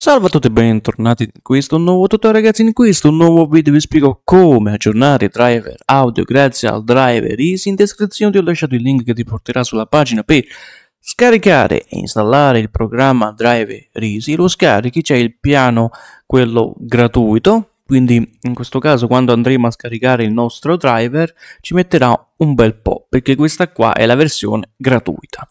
Salve a tutti e bentornati in questo nuovo tutorial ragazzi, in questo nuovo video vi spiego come aggiornare i driver audio grazie al driver Easy. In descrizione ti ho lasciato il link che ti porterà sulla pagina per scaricare e installare il programma driver Easy. Lo scarichi, c'è il piano, quello gratuito, quindi in questo caso quando andremo a scaricare il nostro driver ci metterà un bel po' perché questa qua è la versione gratuita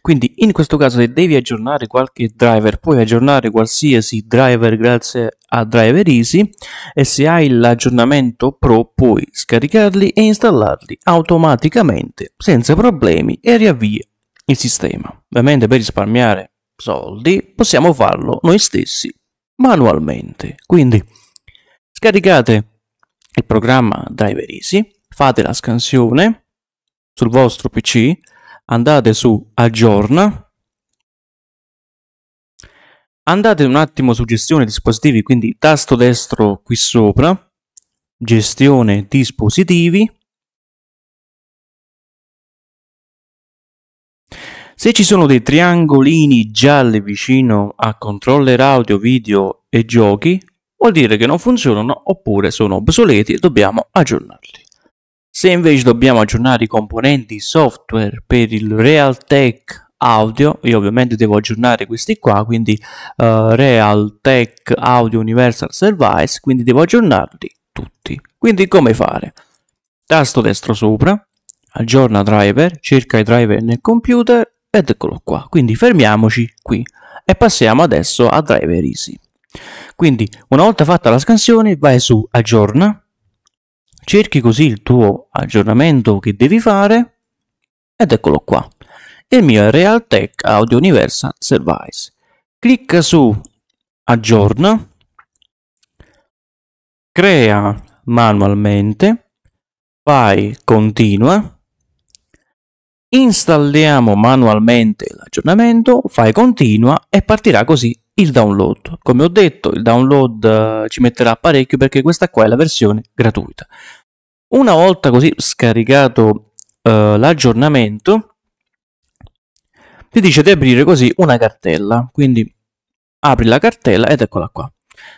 quindi in questo caso se devi aggiornare qualche driver puoi aggiornare qualsiasi driver grazie a driver easy e se hai l'aggiornamento pro puoi scaricarli e installarli automaticamente senza problemi e riavvia il sistema ovviamente per risparmiare soldi possiamo farlo noi stessi manualmente quindi Scaricate il programma Driver Easy, fate la scansione sul vostro PC, andate su Aggiorna, andate un attimo su Gestione dispositivi, quindi tasto destro qui sopra, Gestione dispositivi, Se ci sono dei triangolini gialli vicino a controller audio, video e giochi, vuol dire che non funzionano oppure sono obsoleti e dobbiamo aggiornarli. Se invece dobbiamo aggiornare i componenti software per il Realtek Audio, io ovviamente devo aggiornare questi qua, quindi uh, eh, Realtek Audio Universal Service, quindi devo aggiornarli tutti. Quindi come fare? Tasto destro sopra, aggiorna driver, cerca i driver nel computer ed eccolo qua. Quindi fermiamoci qui e passiamo adesso a driver easy. Quindi una volta fatta la scansione vai su aggiorna, cerchi così il tuo aggiornamento che devi fare ed eccolo qua. Il mio Realtek Audio Universal Service. Clicca su aggiorna, crea manualmente, fai continua, installiamo manualmente l'aggiornamento, fai continua e partirà così il download. Come ho detto, il download eh, ci metterà parecchio perché questa qua è la versione gratuita. Una volta così scaricato eh, l'aggiornamento, ti dice di aprire così una cartella. Quindi apri la cartella ed eccola qua.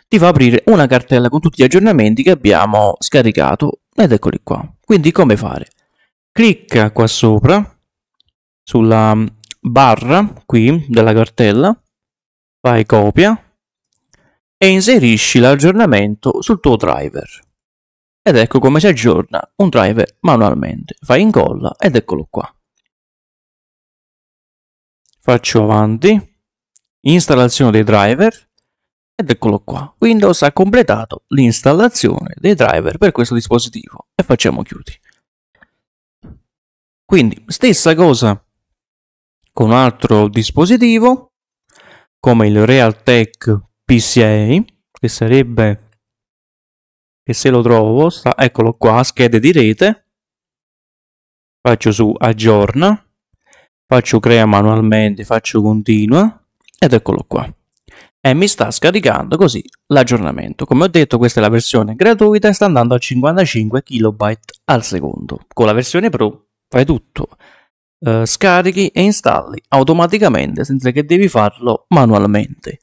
Ti fa aprire una cartella con tutti gli aggiornamenti che abbiamo scaricato ed eccoli qua. Quindi come fare? Clicca qua sopra sulla mm, barra qui della cartella Fai copia e inserisci l'aggiornamento sul tuo driver. Ed ecco come si aggiorna un driver manualmente. Fai incolla ed eccolo qua. Faccio avanti, installazione dei driver ed eccolo qua. Windows ha completato l'installazione dei driver per questo dispositivo e facciamo chiudi. Quindi stessa cosa con un altro dispositivo come il Realtek PCA, che sarebbe, che se lo trovo, sta, eccolo qua, schede di rete, faccio su aggiorna, faccio crea manualmente, faccio continua, ed eccolo qua. E mi sta scaricando così l'aggiornamento. Come ho detto, questa è la versione gratuita e sta andando a 55 KB al secondo. Con la versione Pro fai tutto eh, scarichi e installi automaticamente senza che devi farlo manualmente.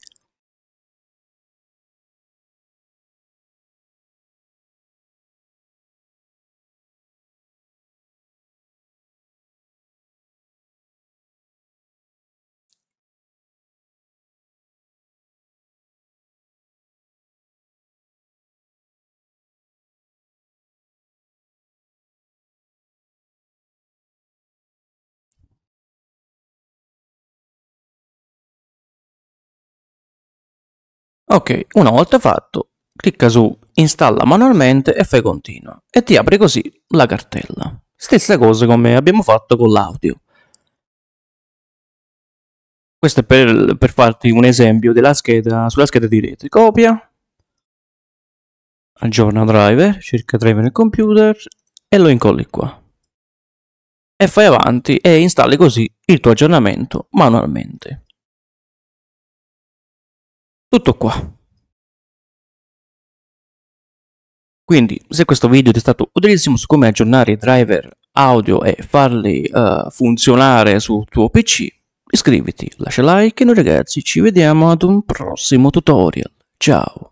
Ok, una volta fatto, clicca su installa manualmente e fai continua e ti apri così la cartella. Stessa cosa come abbiamo fatto con l'audio. Questo è per, per farti un esempio scheda, sulla scheda di rete. Copia, aggiorna driver, cerca driver nel computer e lo incolli qua. E fai avanti e installi così il tuo aggiornamento manualmente. Tutto qua. Quindi, se questo video ti è stato utilissimo su come aggiornare i driver audio e farli uh, funzionare sul tuo PC, iscriviti, lascia like e noi ragazzi ci vediamo ad un prossimo tutorial. Ciao!